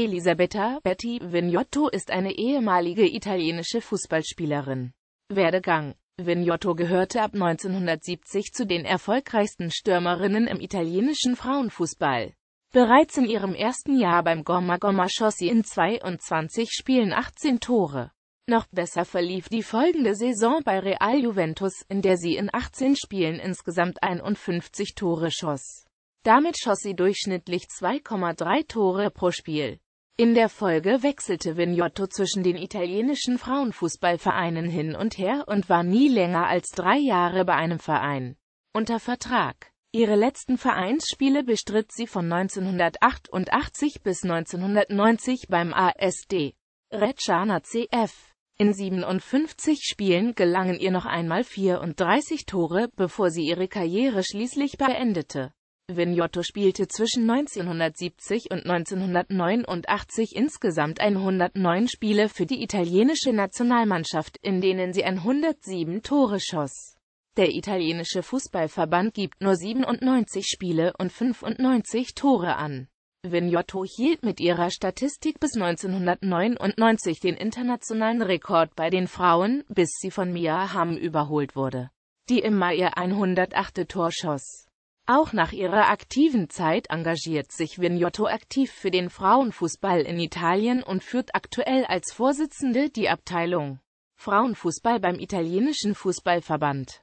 Elisabetta Betty Vignotto ist eine ehemalige italienische Fußballspielerin. Werdegang Vignotto gehörte ab 1970 zu den erfolgreichsten Stürmerinnen im italienischen Frauenfußball. Bereits in ihrem ersten Jahr beim Gomma Gomma schoss sie in 22 Spielen 18 Tore. Noch besser verlief die folgende Saison bei Real Juventus, in der sie in 18 Spielen insgesamt 51 Tore schoss. Damit schoss sie durchschnittlich 2,3 Tore pro Spiel. In der Folge wechselte Vignotto zwischen den italienischen Frauenfußballvereinen hin und her und war nie länger als drei Jahre bei einem Verein unter Vertrag. Ihre letzten Vereinsspiele bestritt sie von 1988 bis 1990 beim ASD Reggiana CF. In 57 Spielen gelangen ihr noch einmal 34 Tore, bevor sie ihre Karriere schließlich beendete. Vignotto spielte zwischen 1970 und 1989 insgesamt 109 Spiele für die italienische Nationalmannschaft, in denen sie 107 Tore schoss. Der italienische Fußballverband gibt nur 97 Spiele und 95 Tore an. Vignotto hielt mit ihrer Statistik bis 1999 den internationalen Rekord bei den Frauen, bis sie von Mia Hamm überholt wurde, die immer ihr 108. Tor schoss. Auch nach ihrer aktiven Zeit engagiert sich Vignotto aktiv für den Frauenfußball in Italien und führt aktuell als Vorsitzende die Abteilung Frauenfußball beim italienischen Fußballverband.